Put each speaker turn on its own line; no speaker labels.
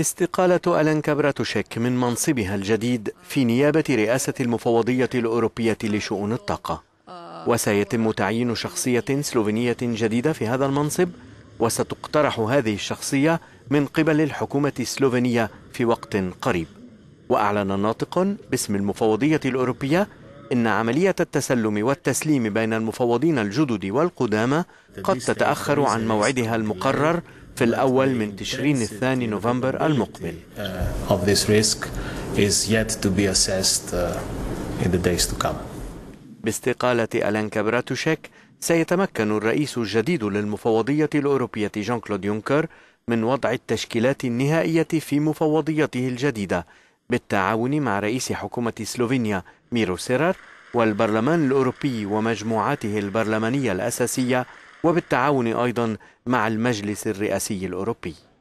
استقالة ألان كبراتوشيك من منصبها الجديد في نيابة رئاسة المفوضية الأوروبية لشؤون الطاقة وسيتم تعيين شخصية سلوفينية جديدة في هذا المنصب وستقترح هذه الشخصية من قبل الحكومة السلوفينية في وقت قريب وأعلن ناطق باسم المفوضية الأوروبية إن عملية التسلم والتسليم بين المفوضين الجدد والقدامى قد تتأخر عن موعدها المقرر في الأول من تشرين الثاني نوفمبر المقبل باستقالة ألان كابراتوشيك سيتمكن الرئيس الجديد للمفوضية الأوروبية جون كلود يونكر من وضع التشكيلات النهائية في مفوضيته الجديدة بالتعاون مع رئيس حكومة سلوفينيا ميرو سيرر والبرلمان الأوروبي ومجموعاته البرلمانية الأساسية وبالتعاون أيضا مع المجلس الرئاسي الأوروبي